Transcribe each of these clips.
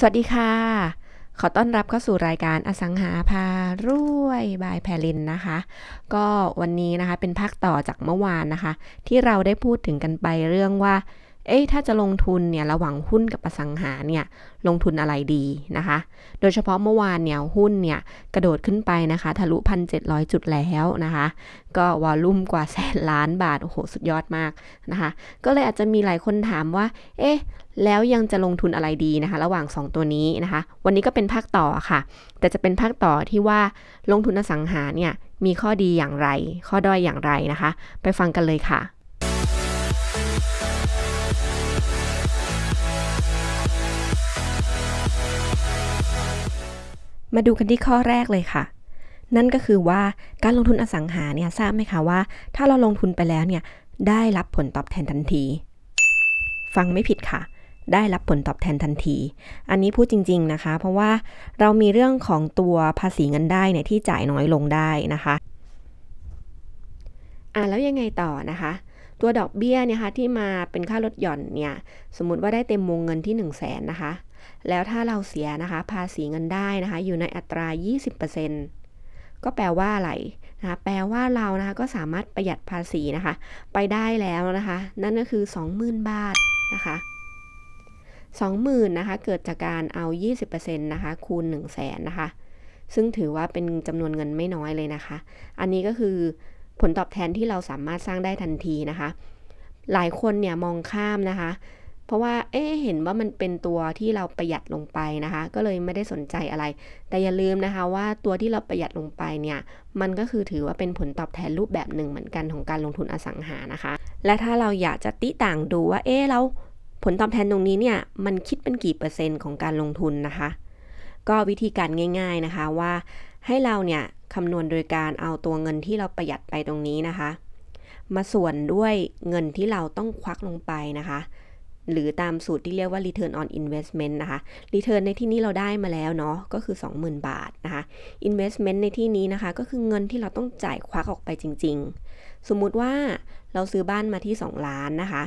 สวัสดีค่ะ ขอต้อนรับเข้าสู่รายการอสังหาพารวยบายแพลินนะคะ ก็วันนี้นะคะเป็นภาคต่อจากเมื่อวานนะคะ ที่เราได้พูดถึงกันไปเรื่องว่าเอ๊ะถ้าจะลงทุนเนี่ยระหว่างหุ้นกับอสังหาเนี่ยลงทุนอะไรดีนะคะ โดยเฉพาะเมื่อวานเนี่ยหุ้นเนี่ยกระโดดขึ้นไปนะคะ ทะลุพันเจ็ดร้อยจุดแล้วนะคะ ก็วอลลุ่มกว่าแสนล้านบาทโอ้โหสุดยอดมากนะคะ ก็เลยอาจจะมีหลายคนถามว่าเอ๊ะแล้วยังจะลงทุนอะไรดีนะคะ ระหว่าง 2 ตัวนี้นะคะ วันนี้ก็เป็นภาคต่อค่ะ แต่จะเป็นภาคต่อที่ว่าลงทุนอสังหาเนี่ยมีข้อดีอย่างไร ข้อด้อยอย่างไรนะคะ ไปฟังกันเลยค่ะมาดูกันที่ข้อแรกเลยค่ะ นั่นก็คือว่าการลงทุนอสังหาเนี่ยทราบไหมคะว่า ถ้าเราลงทุนไปแล้วเนี่ยได้รับผลตอบแทนทันที ฟังไม่ผิดค่ะ ได้รับผลตอบแทนทันที อันนี้พูดจริงๆนะคะ เพราะว่าเรามีเรื่องของตัวภาษีเงินได้เนี่ยที่จ่ายน้อยลงได้นะคะอ่ะแล้วยังไงต่อนะคะ ตัวดอกเบี้ยเนี่ยคะที่มาเป็นค่าลดหย่อนเนี่ยสมมติว่าได้เต็มวงเงินที่1 0 0 0 0แสนนะคะแล้วถ้าเราเสียนะคะ ภาษีเงินได้นะคะ อยู่ในอัตรา 20%ก็แปลว่าอะไรนะคะแปลว่าเรานะคะ ก็สามารถประหยัดภาษีนะคะ ไปได้แล้วนะคะ นั่นก็คือ 20,000 บาทนะคะ 20,000นะคะ เกิดจากการเอา 20%นะคะคูณ 1 0 0 0 0 0 นะคะ ซึ่งถือว่าเป็นจำนวนเงินไม่น้อยเลยนะคะ อันนี้ก็คือผลตอบแทนที่เราสามารถสร้างได้ทันทีนะคะ หลายคนเนี่ยมองข้ามนะคะเพราะว่า เอ๊เห็นว่ามันเป็นตัวที่เราประหยัดลงไปนะคะ ก็เลยไม่ได้สนใจอะไร แต่อย่าลืมนะคะว่าตัวที่เราประหยัดลงไปเนี่ย มันก็คือถือว่าเป็นผลตอบแทนรูปแบบหนึ่งเหมือนกันของการลงทุนอสังหานะคะ และถ้าเราอยากจะติต่างดูว่า เอ๊เราผลตอบแทนตรงนี้เนี่ย มันคิดเป็นกี่เปอร์เซ็นต์ของการลงทุนนะคะ ก็วิธีการง่าย ๆนะคะว่าให้เราเนี่ยคำนวณโดยการเอาตัวเงินที่เราประหยัดไปตรงนี้นะคะ มาส่วนด้วยเงินที่เราต้องควักลงไปนะคะหรือตามสูตรที่เรียกว่า return on investment นะคะ return ในที่นี้เราได้มาแล้วเนาะก็คือ 20,000 บาทนะคะ investment ในที่นี้นะคะ ก็คือเงินที่เราต้องจ่ายควักออกไปจริงๆ สมมุติว่า เราซื้อบ้านมาที่ 2 ล้านนะคะ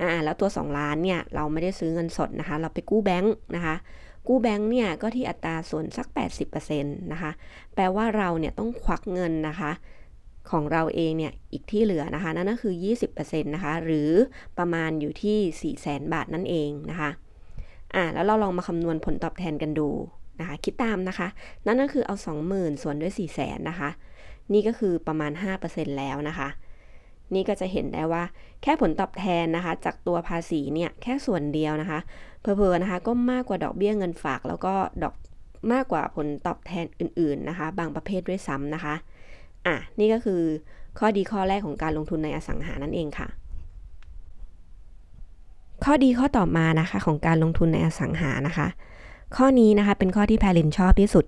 อ่าแล้วตัว 2 ล้านเนี่ยเราไม่ได้ซื้อเงินสดนะคะเราไปกู้แบงค์นะคะกู้แบงค์เนี่ยก็ที่อัตราส่วนสัก80%นะคะแปลว่าเราเนี่ยต้องควักเงินนะคะของเราเองเนี่ยอีกที่เหลือนะคะ นั่นก็คือ 20%นะคะ หรือประมาณอยู่ที่4 0 0แสนบาทนั่นเองนะคะอ่าแล้วเราลองมาคำนวณผลตอบแทนกันดูนะคะ คิดตามนะคะนั่นก็คือเอา20,000ส่วนด้วย4 0 0แสนนะคะนี่ก็คือประมาณ 5%แล้วนะคะ นี่ก็จะเห็นได้ว่าแค่ผลตอบแทนนะคะ จากตัวภาษีเนี่ย แค่ส่วนเดียวนะคะเพอเนะคะ ก็มากกว่าดอกเบี้ยเงินฝาก แล้วก็ดอกมากกว่าผลตอบแทนอื่น ๆนะคะ บางประเภทด้วยซ้ำนะคะอ่ะ นี่ก็คือข้อดีข้อแรกของการลงทุนในอสังหานั่นเองค่ะ ข้อดีข้อต่อมานะคะ ของการลงทุนในอสังหานะคะ ข้อนี้นะคะเป็นข้อที่แพลินชอบที่สุด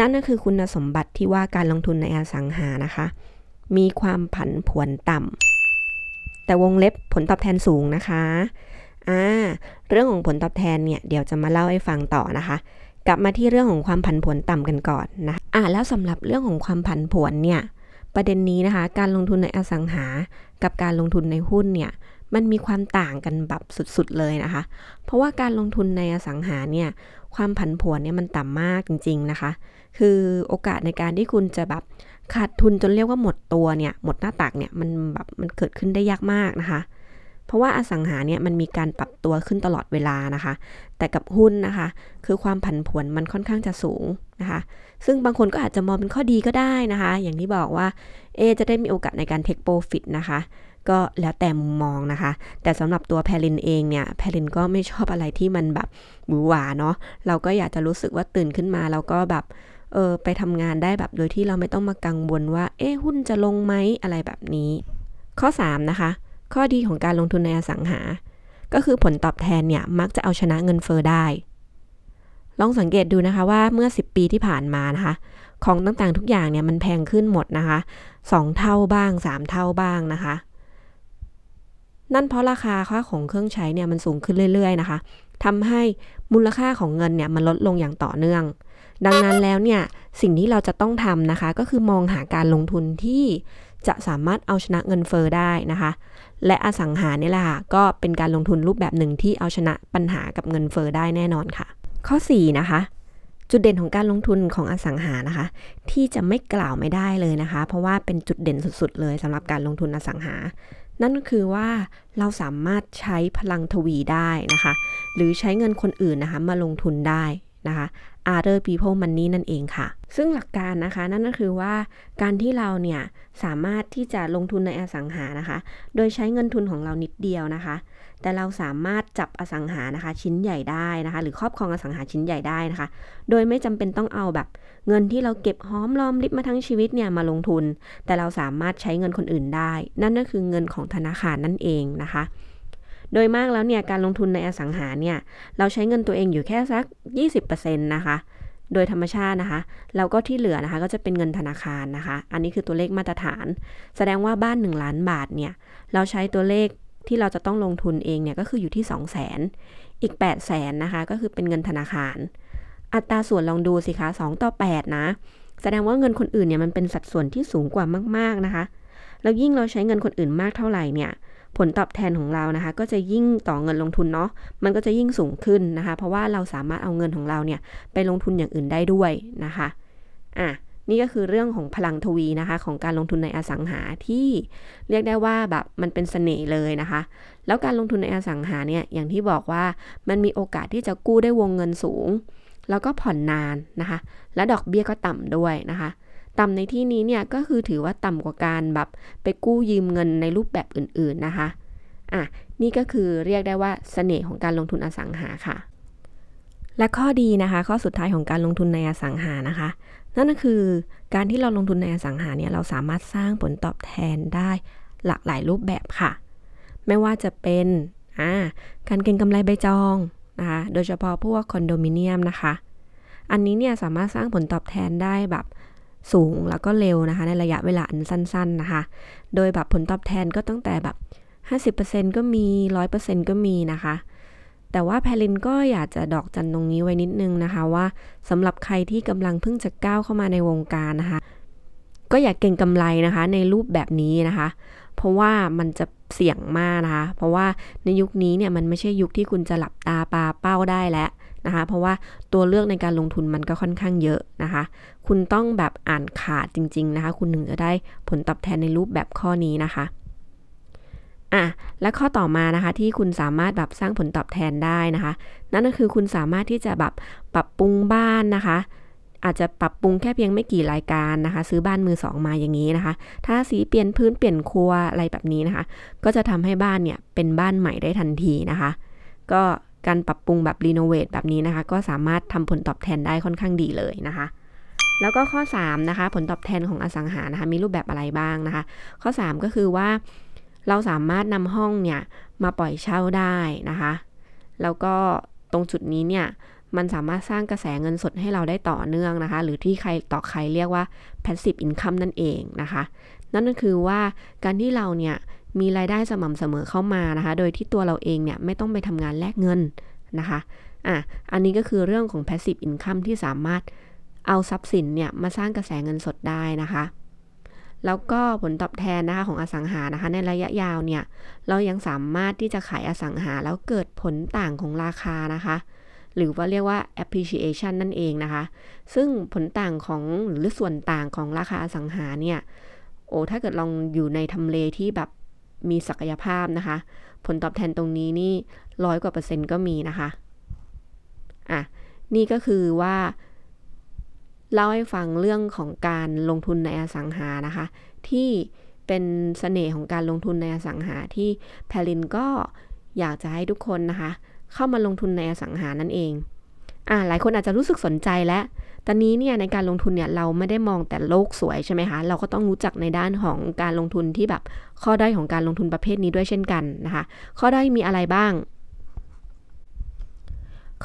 นั่นก็คือคุณสมบัติที่ว่าการลงทุนในอสังหานะคะ มีความผันผวนต่ำ แต่วงเล็บผลตอบแทนสูงนะคะอ่าเรื่องของผลตอบแทนเนี่ยเดี๋ยวจะมาเล่าให้ฟังต่อนะคะกลับมาที่เรื่องของความผันผวนต่ำ กันก่อนนะอ่ะแล้วสำหรับเรื่องของความผันผวนเนี่ย ประเด็นนี้นะคะ การลงทุนในอสังหา กับการลงทุนในหุ้นเนี่ย มันมีความต่างกันแบบสุดๆเลยนะคะ เพราะว่าการลงทุนในอสังหาเนี่ย ความผันผวนเนี่ยมันต่ำมากจริงๆนะคะ คือโอกาสในการที่คุณจะแบบขาดทุนจนเรียกว่าหมดตัวเนี่ย หมดหน้าตักเนี่ย มันแบบมันเกิดขึ้นได้ยากมากนะคะเพราะว่าอสังหาเนี่ยมันมีการปรับตัวขึ้นตลอดเวลานะคะ แต่กับหุ้นนะคะ คือความผันผวนมันค่อนข้างจะสูงนะคะ ซึ่งบางคนก็อาจจะมองเป็นข้อดีก็ได้นะคะ อย่างที่บอกว่า เอจะได้มีโอกาสในการเทคโปรฟิตนะคะ ก็แล้วแต่มุมมองนะคะ แต่สำหรับตัวแพรินเองเนี่ย แพรินก็ไม่ชอบอะไรที่มันแบบหวือหวาเนาะเราก็อยากจะรู้สึกว่าตื่นขึ้นมาแล้วก็แบบเออไปทำงานได้แบบ โดยที่เราไม่ต้องมากังวลว่าเอ๊หุ้นจะลงไหมอะไรแบบนี้ ข้อ3นะคะข้อดีของการลงทุนในอสังหา ก็คือผลตอบแทนเนี่ยมักจะเอาชนะเงินเฟอ้อได้ ลองสังเกตดูนะคะว่าเมื่อ 10 ปีที่ผ่านมานะคะ ของต่างๆทุกอย่างเนี่ยมันแพงขึ้นหมดนะคะ 2 เท่าบ้าง3เท่าบ้างนะคะ นั่นเพราะราคาค่าของเครื่องใช้เนี่ยมันสูงขึ้นเรื่อย ๆ นะคะทำให้มูลค่าของเงินเนี่ยมันลดลงอย่างต่อเนื่อง ดังนั้นแล้วเนี่ยสิ่งที่เราจะต้องทำนะคะก็คือมองหาการลงทุนที่จะสามารถเอาชนะเงินเฟอ้อได้นะคะและอสังหาเนี่ยแหละค่ะก็เป็นการลงทุนรูปแบบหนึ่งที่เอาชนะปัญหากับเงินเฟอ้อได้แน่นอนค่ะ ข้อ4นะคะจุดเด่นของการลงทุนของอสังหานะคะ ที่จะไม่กล่าวไม่ได้เลยนะคะ เพราะว่าเป็นจุดเด่นสุดๆ เลยสำหรับการลงทุนอสังหา นั่นก็คือว่าเราสามารถใช้พลังทวีได้นะคะ หรือใช้เงินคนอื่นนะคะ มาลงทุนได้นะคะ other people money นั่นเองค่ะ ซึ่งหลักการนะคะนั่นก็คือว่า การที่เราเนี่ยสามารถที่จะลงทุนในอสังหานะคะ โดยใช้เงินทุนของเรานิดเดียวนะคะ แต่เราสามารถจับอสังหานะคะชิ้นใหญ่ได้นะคะ หรือครอบครองอสังหาชิ้นใหญ่ได้นะคะ โดยไม่จำเป็นต้องเอาแบบ เงินที่เราเก็บหอมรอมริบมาทั้งชีวิตเนี่ยมาลงทุน แต่เราสามารถใช้เงินคนอื่นได้ นั่นก็คือเงินของธนาคารนั่นเองนะคะโดยมากแล้วเนี่ยการลงทุนในอสังหาเนี่ย เราใช้เงินตัวเองอยู่แค่สัก20%นะคะ โดยธรรมชาตินะคะแล้วก็ที่เหลือนะคะก็จะเป็นเงินธนาคารนะคะ อันนี้คือตัวเลขมาตรฐาน แสดงว่าบ้าน 1 ล้านบาทเนี่ยเราใช้ตัวเลขที่เราจะต้องลงทุนเองเนี่ย ก็คืออยู่ที่ 2 0 0 0 0นอีก 8 0 0แสนนะคะ ก็คือเป็นเงินธนาคาร อัตราส่วนลองดูสิคะ2ต่อ8นะแสดงว่าเงินคนอื่นเนี่ยมันเป็นสัดส่วนที่สูงกว่ามากๆนะคะแล้วยิ่งเราใช้เงินคนอื่นมากเท่าไหร่เนี่ยผลตอบแทนของเรานะคะ ก็จะยิ่งต่อเงินลงทุนเนาะมันก็จะยิ่งสูงขึ้นนะคะ เพราะว่าเราสามารถเอาเงินของเราเนี่ย ไปลงทุนอย่างอื่นได้ด้วยนะคะอ่ะนี่ก็คือเรื่องของพลังทวีนะคะของการลงทุนในอสังหาที่เรียกได้ว่าแบบมันเป็นสเสน่ห์เลยนะคะ แล้วการลงทุนในอสังหาเนี่ย อย่างที่บอกว่ามันมีโอกาสที่จะกู้ได้วงเงินสูง แล้วก็ผ่อนนานนะคะ และดอกเบี้ยก็ต่ำด้วยนะคะต่ำในที่นี้เนี่ยก็คือถือว่าต่ำกว่าการแบบไปกู้ยืมเงินในรูปแบบอื่นๆนะคะ อ่ะ นี่ก็คือเรียกได้ว่าสเสน่ห์ของการลงทุนอสังหาค่ะ และข้อดีนะคะข้อสุดท้ายของการลงทุนในอสังหานะคะ นั่นก็คือการที่เราลงทุนในอสังหาเนี่ยเราสามารถสร้างผลตอบแทนได้หลากหลายรูปแบบค่ะ ไม่ว่าจะเป็นการเก็งกำไรใบจองนะคะโดยเฉพาะพวกคอนโดมิเนียมนะคะ อันนี้เนี่ยสามารถสร้างผลตอบแทนได้แบบสูงแล้วก็เร็วนะคะในระยะเวลาอันสั้นๆนะคะ โดยแบบผลตอบแทนก็ตั้งแต่แบบ 50%ก็มี 100%ก็มีนะคะ แต่ว่าแพลินก็อยากจะดอกจันตรงนี้ไว้นิดนึงนะคะว่าสำหรับใครที่กำลังเพิ่งจะก้าวเข้ามาในวงการนะคะก็อย่าเก่งกำไรนะคะในรูปแบบนี้นะคะ เพราะว่ามันจะเสี่ยงมากนะคะ เพราะว่าในยุคนี้เนี่ยมันไม่ใช่ยุคที่คุณจะหลับตาปลาเป้าได้แล้วนะคะเพราะว่าตัวเลือกในการลงทุนมันก็ค่อนข้างเยอะนะคะคุณต้องแบบอ่านขาดจริง ๆนะคะคุณถึงจะได้ผลตอบแทนในรูปแบบข้อนี้นะคะอ่ะและข้อต่อมานะคะที่คุณสามารถแบบสร้างผลตอบแทนได้นะคะ นั่นก็คือคุณสามารถที่จะแบบปรับปรุงบ้านนะคะอาจจะปรับปรุงแค่เพียงไม่กี่รายการนะคะซื้อบ้านมือสองมาอย่างนี้นะคะถ้าสีเปลี่ยนพื้นเปลี่ยนครัวอะไรแบบนี้นะคะก็จะทำให้บ้านเนี่ยเป็นบ้านใหม่ได้ทันทีนะคะก็การปรับปรุงแบบรีโนเวทแบบนี้นะคะ ก็สามารถทำผลตอบแทนได้ค่อนข้างดีเลยนะคะ แล้วก็ข้อ 3 นะคะ ผลตอบแทนของอสังหานะคะมีรูปแบบอะไรบ้างนะคะ ข้อ 3 ก็คือว่าเราสามารถนำห้องเนี่ยมาปล่อยเช่าได้นะคะแล้วก็ตรงจุดนี้เนี่ยมันสามารถสร้างกระแสเงินสดให้เราได้ต่อเนื่องนะคะ หรือที่ใครต่อใครเรียกว่า passive income นั่นเองนะคะ นั่นก็คือว่าการที่เราเนี่ยมีรายได้สม่ำเสมอเข้ามานะคะ โดยที่ตัวเราเองเนี่ย ไม่ต้องไปทำงานแลกเงิน นะคะ อ่ะ อันนี้ก็คือเรื่องของ passive income ที่สามารถเอาทรัพย์สินเนี่ยมาสร้างกระแสเงินสดได้นะคะ แล้วก็ผลตอบแทนนะคะของอสังหานะคะในระยะยาวเนี่ยเรายังสามารถที่จะขายอสังหาแล้วเกิดผลต่างของราคานะคะ หรือว่าเรียกว่า appreciation นั่นเองนะคะ ซึ่งผลต่างของหรือส่วนต่างของราคาอสังหาเนี่ย โอ้ ถ้าเกิดลองอยู่ในทำเลที่แบบมีศักยภาพนะคะ ผลตอบแทนตรงนี้นี่ร้อยกว่าเปอร์เซ็นต์ก็มีนะคะ อ่ะ นี่ก็คือว่าเล่าให้ฟังเรื่องของการลงทุนในอสังหานะคะที่เป็นสเสน่ห์ของการลงทุนในอสังหาที่แพลินก็อยากจะให้ทุกคนนะคะเข้ามาลงทุนในอสังหานั่นเองอ่าหลายคนอาจจะรู้สึกสนใจแล้ว ตอนนี้เนี่ยในการลงทุนเนี่ย เราไม่ได้มองแต่โลกสวยใช่ไหมคะเราก็ต้องรู้จักในด้านของการลงทุนที่แบบข้อด้อยของการลงทุนประเภทนี้ด้วยเช่นกันนะคะ ข้อด้อยมีอะไรบ้าง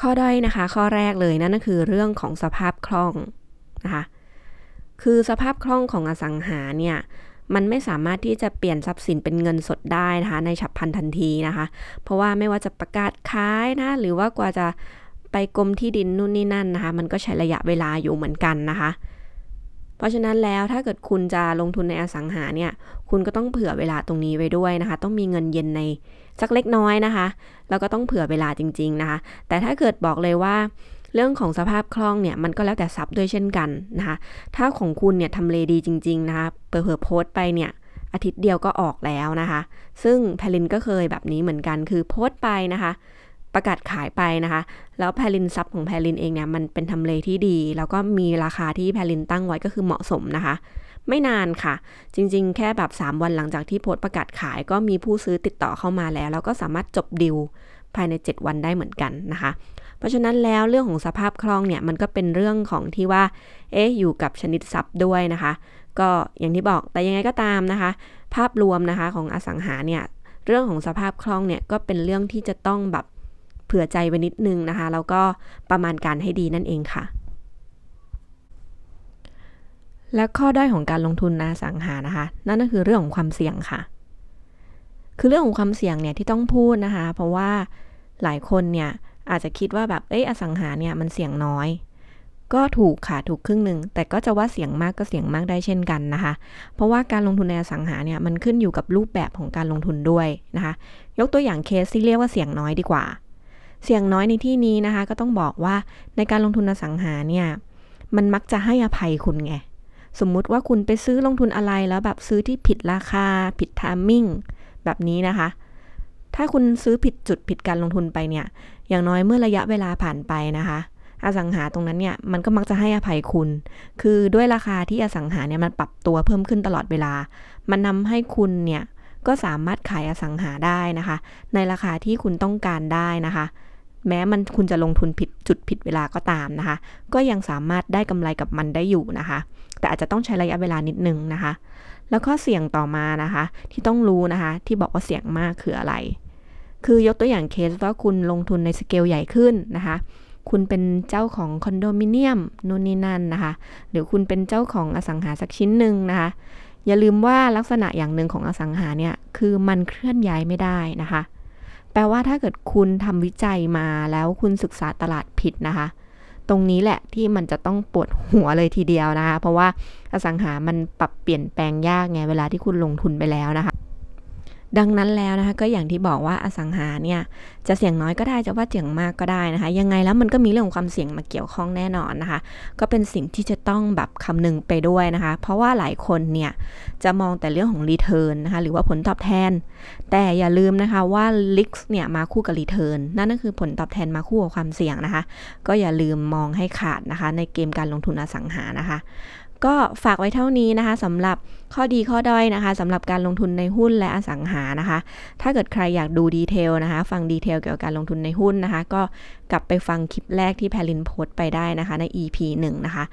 ข้อด้อยนะคะข้อแรกเลยนั่นก็คือเรื่องของสภาพคล่องนะคะ คือสภาพคล่องของอสังหาเนี่ยมันไม่สามารถที่จะเปลี่ยนทรัพย์สินเป็นเงินสดได้นะคะในฉับพลันทันทีนะคะ เพราะว่าไม่ว่าจะประกาศขายนะหรือว่ากว่าจะไปกรมที่ดินนู่นนี่นั่นนะคะมันก็ใช้ระยะเวลาอยู่เหมือนกันนะคะเพราะฉะนั้นแล้วถ้าเกิดคุณจะลงทุนในอสังหาเนี่ยคุณก็ต้องเผื่อเวลาตรงนี้ไว้ด้วยนะคะต้องมีเงินเย็นในสักเล็กน้อยนะคะแล้วก็ต้องเผื่อเวลาจริง ๆนะคะ แต่ถ้าเกิดบอกเลยว่า เรื่องของสภาพคล่องเนี่ยมันก็แล้วแต่ทรัพย์ด้วยเช่นกันนะคะถ้าของคุณเนี่ยทำเลดีจริงๆนะคะเปิดโพสต์ไปเนี่ยอาทิตย์เดียวก็ออกแล้วนะคะ ซึ่งแพลินก็เคยแบบนี้เหมือนกัน คือโพสต์ไปนะคะประกาศขายไปนะคะ แล้วแพลินซับของแพลินเองเนี่ยมันเป็นทำเลที่ดี แล้วก็มีราคาที่แพลินตั้งไว้ก็คือเหมาะสมนะคะ ไม่นานค่ะ จริง ๆ แค่แบบ 3 วันหลังจากที่โพสประกาศขายก็มีผู้ซื้อติดต่อเข้ามาแล้วแล้วก็สามารถจบดิวภายใน 7 วันได้เหมือนกันนะคะ เพราะฉะนั้นแล้วเรื่องของสภาพคล่องเนี่ยมันก็เป็นเรื่องของที่ว่า เอ๊ะอยู่กับชนิดซับด้วยนะคะ ก็อย่างที่บอกแต่ยังไงก็ตามนะคะ ภาพรวมนะคะของอสังหาเนี่ยเรื่องของสภาพคล่องเนี่ยก็เป็นเรื่องที่จะต้องแบบเผื่อใจไว้นิดนึงนะคะแล้วก็ประมาณการให้ดีนั่นเองค่ะและข้อด้อยของการลงทุนนะสังหานะคะนั่นก็คือเรื่องของความเสี่ยงค่ะ คือเรื่องของความเสี่ยงเนี่ยที่ต้องพูดนะคะเพราะว่าหลายคนเนี่ยอาจจะคิดว่าแบบเอ้ยอสังหาเนี่ยมันเสี่ยงน้อยก็ถูกค่ะถูกครึ่งหนึ่งแต่ก็จะว่าเสี่ยงมากก็เสี่ยงมากได้เช่นกันนะคะเพราะว่าการลงทุนในอสังหาเนี่ยมันขึ้นอยู่กับรูปแบบของการลงทุนด้วยนะคะยกตัวอย่างเคสที่เรียกว่าเสี่ยงน้อยดีกว่าเสี่ยงน้อยในที่นี้นะคะก็ต้องบอกว่าในการลงทุนอสังหาเนี่ยมันมักจะให้อภัยคุณไงสมมุติว่าคุณไปซื้อลงทุนอะไร แล้วแบบซื้อที่ผิดราคาผิดทามมิ่งแบบนี้นะคะ ถ้าคุณซื้อผิดจุดผิดการลงทุนไปเนี่ย อย่างน้อยเมื่อระยะเวลาผ่านไปนะคะ อสังหาตรงนั้นเนี่ยมันก็มักจะให้อภัยคุณ คือด้วยราคาที่อสังหาเนี่ยมันปรับตัวเพิ่มขึ้นตลอดเวลามันนำให้คุณเนี่ยก็สามารถขายอสังหาได้นะคะ ในราคาที่คุณต้องการได้นะคะแม้มันคุณจะลงทุนผิดจุดผิดเวลาก็ตามนะคะ ก็ยังสามารถได้กำไรกับมันได้อยู่นะคะ แต่อาจจะต้องใช้ระยะเวลานิดนึงนะคะ แล้วก็เสี่ยงต่อมานะคะ ที่ต้องรู้นะคะ ที่บอกว่าเสี่ยงมากคืออะไรคือยกตัวอย่างเคสว่าคุณลงทุนในสเกลใหญ่ขึ้นนะคะ คุณเป็นเจ้าของคอนโดมิเนียมนู่นนี่นั่นนะคะหรือคุณเป็นเจ้าของอสังหาสักชิ้นหนึ่งนะคะ อย่าลืมว่าลักษณะอย่างหนึ่งของอสังหาเนี่ยคือมันเคลื่อนย้ายไม่ได้นะคะแปลว่าถ้าเกิดคุณทำวิจัยมาแล้วคุณศึกษาตลาดผิดนะคะ ตรงนี้แหละที่มันจะต้องปวดหัวเลยทีเดียวนะคะ เพราะว่าอสังหามันปรับเปลี่ยนแปลงยากไงเวลาที่คุณลงทุนไปแล้วนะคะดังนั้นแล้วนะคะก็อย่างที่บอกว่าอสังหาเนี่ยจะเสี่ยงน้อยก็ได้จะว่าเสี่ยงมากก็ได้นะคะ ยังไงแล้วมันก็มีเรื่องความเสี่ยงมาเกี่ยวข้องแน่นอนนะคะก็เป็นสิ่งที่จะต้องแบบคำนึงไปด้วยนะคะ เพราะว่าหลายคนเนี่ยจะมองแต่เรื่องของรีเทิร์นนะคะหรือว่าผลตอบแทน แต่อย่าลืมนะคะว่าลิกเนี่ยมาคู่กับรีเทิร์นนั่นก็คือผลตอบแทนมาคู่กับความเสี่ยงนะคะก็อย่าลืมมองให้ขาดนะคะในเกมการลงทุนอสังหานะคะก็ฝากไว้เท่านี้นะคะสำหรับข้อดีข้อด้อยนะคะสำหรับการลงทุนในหุ้นและอสังหานะคะ ถ้าเกิดใครอยากดูดีเทลนะคะ ฟังดีเทลเกี่ยวกับการลงทุนในหุ้นนะคะ ก็กลับไปฟังคลิปแรกที่แพลินโพสไปได้นะคะใน EP 1 นะคะ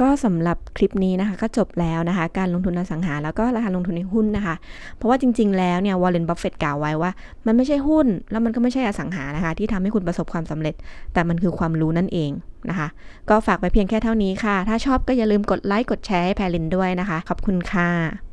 ก็สำหรับคลิปนี้นะคะ ก็จบแล้วนะคะ การลงทุนอสังหาแล้วก็ราคาลงทุนในหุ้นนะคะ เพราะว่าจริงๆแล้วเนี่ยวอลเลนบัฟเฟตกล่าวไว้ว่า มันไม่ใช่หุ้น แล้วมันก็ไม่ใช่อสังหานะคะ ที่ทำให้คุณประสบความสำเร็จ แต่มันคือความรู้นั่นเองนะคะ ก็ฝากไปเพียงแค่เท่านี้ค่ะ ถ้าชอบก็อย่าลืมกดไลค์กดแชร์ให้แพรลินด้วยนะคะขอบคุณค่ะ